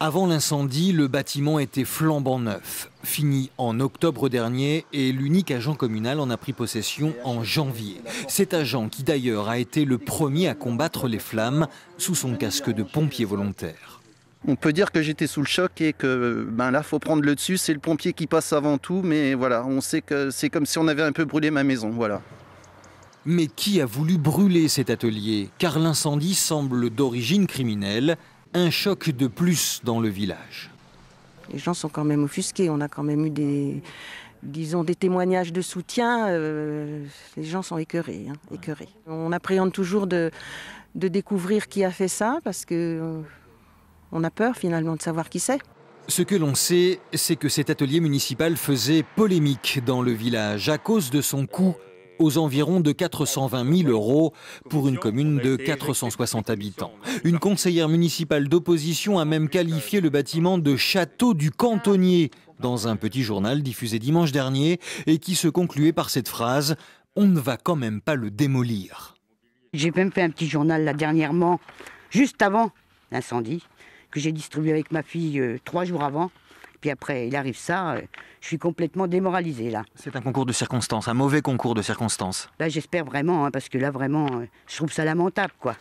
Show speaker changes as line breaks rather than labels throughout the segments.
Avant l'incendie, le bâtiment était flambant neuf, fini en octobre dernier et l'unique agent communal en a pris possession en janvier. Cet agent qui d'ailleurs a été le premier à combattre les flammes sous son casque de pompier volontaire. On peut dire que j'étais sous le choc et que ben là, faut prendre le dessus. C'est le pompier qui passe avant tout, mais voilà, on sait que c'est comme si on avait un peu brûlé ma maison, voilà. Mais qui a voulu brûler cet atelier Car l'incendie semble d'origine criminelle un choc de plus dans le village.
Les gens sont quand même offusqués, on a quand même eu des, disons, des témoignages de soutien, euh, les gens sont écœurés, hein, On appréhende toujours de, découvrir qui a fait ça parce que euh, on a peur finalement de savoir qui c'est.
Ce que l'on sait, c'est que cet atelier municipal faisait polémique dans le village à cause de son coût aux environs de 420 000 euros pour une commune de 460 habitants. Une conseillère municipale d'opposition a même qualifié le bâtiment de château du cantonnier dans un petit journal diffusé dimanche dernier et qui se concluait par cette phrase On ne va quand même pas le démolir.
J'ai même fait un petit journal là dernièrement, juste avant l'incendie, que j'ai distribué avec ma fille euh, trois jours avant puis après, il arrive ça, euh, je suis complètement démoralisé là. C'est un
concours de circonstances, un mauvais concours de circonstances.
Là, j'espère vraiment, hein, parce que là, vraiment, euh, je trouve ça lamentable, quoi.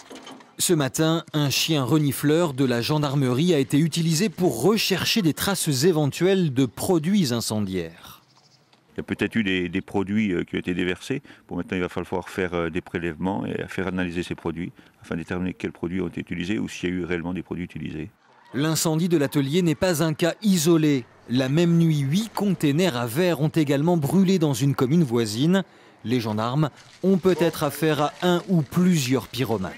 Ce matin, un chien renifleur de la gendarmerie a été utilisé pour rechercher des traces éventuelles de produits incendiaires.
Il y a peut-être eu des, des, produits euh, qui ont été déversés. Pour maintenant, il va falloir faire des prélèvements et faire analyser ces produits afin de déterminer quels produits ont été utilisés ou s'il y a eu réellement des produits utilisés.
L'incendie de l'atelier n'est pas un cas isolé. La même nuit, huit containers à verre ont également brûlé dans une commune voisine. Les gendarmes ont peut-être affaire à un ou plusieurs pyromanes.